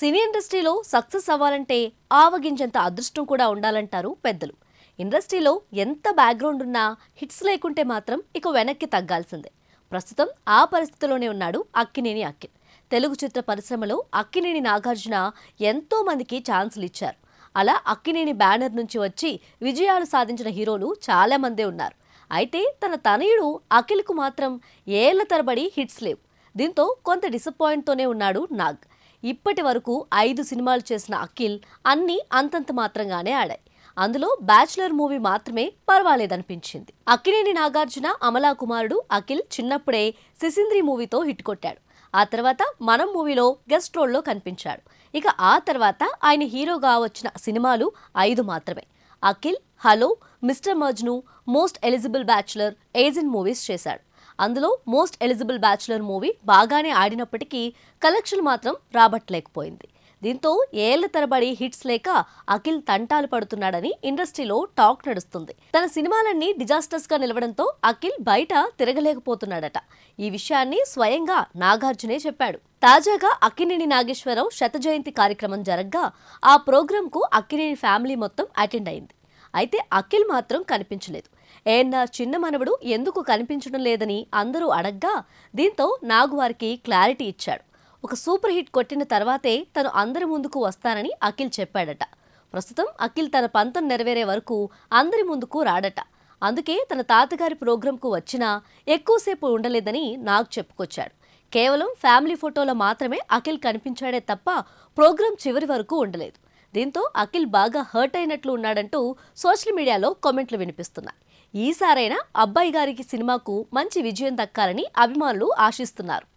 సినీ ఇండస్ట్రీలో సక్సెస్ అవ్వాలంటే ఆవగించేంత అదృష్టం కూడా ఉండాలంటారు పెద్దలు ఇండస్ట్రీలో ఎంత బ్యాక్గ్రౌండ్ ఉన్నా హిట్స్ లేకుంటే మాత్రం ఇక వెనక్కి తగ్గాల్సిందే ప్రస్తుతం ఆ పరిస్థితిలోనే ఉన్నాడు అక్కినేని అక్కిన్ తెలుగు చిత్ర పరిశ్రమలో అక్కినేని నాగార్జున ఎంతో మందికి ఛాన్సులు ఇచ్చారు అలా అక్కినేని బ్యానర్ నుంచి వచ్చి విజయాలు సాధించిన హీరోలు చాలామందే ఉన్నారు అయితే తన తనయుడు అఖిల్కు మాత్రం ఏళ్ల తరబడి హిట్స్ లేవు దీంతో కొంత డిసప్పాయింట్తోనే ఉన్నాడు నాగ్ ఇప్పటి వరకు ఐదు సినిమాలు చేసిన అఖిల్ అన్నీ అంతంత మాత్రంగానే ఆడాయి అందులో బ్యాచులర్ మూవీ మాత్రమే పర్వాలేదనిపించింది అక్కినేని నాగార్జున అమలా కుమారుడు అఖిల్ చిన్నప్పుడే సిసింద్రి మూవీతో హిట్ కొట్టాడు ఆ తర్వాత మనం మూవీలో గెస్ట్ రోల్లో కనిపించాడు ఇక ఆ తర్వాత ఆయన హీరోగా వచ్చిన సినిమాలు ఐదు మాత్రమే Akhil hello mister Majnu most eligible bachelor agent movies చేశాడు అందులో మోస్ట్ ఎలిజిబుల్ బ్యాచులర్ మూవీ బాగానే ఆడినప్పటికీ కలెక్షన్ మాత్రం రాబట్టలేకపోయింది దీంతో ఏళ్ల తరబడి హిట్స్ లేక అఖిల్ తంటాలు పడుతున్నాడని ఇండస్ట్రీలో టాక్ నడుస్తుంది తన సినిమాలన్నీ డిజాస్టర్స్ గా నిలవడంతో అఖిల్ బయట తిరగలేకపోతున్నాడట ఈ విషయాన్ని స్వయంగా నాగార్జునే చెప్పాడు తాజాగా అక్కినేని నాగేశ్వరరావు శత జయంతి కార్యక్రమం జరగ్గా ఆ ప్రోగ్రాంకు అక్కినేని ఫ్యామిలీ మొత్తం అటెండ్ అయింది అయితే అఖిల్ మాత్రం కనిపించలేదు ఏన్నా చిన్న మనవడు ఎందుకు కనిపించడం లేదని అందరూ అడగ్గా దీంతో నాగువారికి క్లారిటీ ఇచ్చాడు ఒక సూపర్ హిట్ కొట్టిన తర్వాతే తను అందరి ముందుకు వస్తానని అఖిల్ చెప్పాడట ప్రస్తుతం అఖిల్ తన పంతం నెరవేరే వరకు అందరి ముందుకు రాడట అందుకే తన తాతగారి ప్రోగ్రాంకు వచ్చినా ఎక్కువసేపు ఉండలేదని నాగ్ చెప్పుకొచ్చాడు కేవలం ఫ్యామిలీ ఫోటోలో మాత్రమే అఖిల్ కనిపించాడే తప్ప ప్రోగ్రాం చివరి వరకు ఉండలేదు దీంతో అఖిల్ బాగా హర్ట్ అయినట్లు ఉన్నాడంటూ సోషల్ మీడియాలో కామెంట్లు వినిపిస్తున్నాయి ఈసారైనా అబ్బాయి గారికి సినిమాకు మంచి విజయం దక్కాలని అభిమానులు ఆశిస్తున్నారు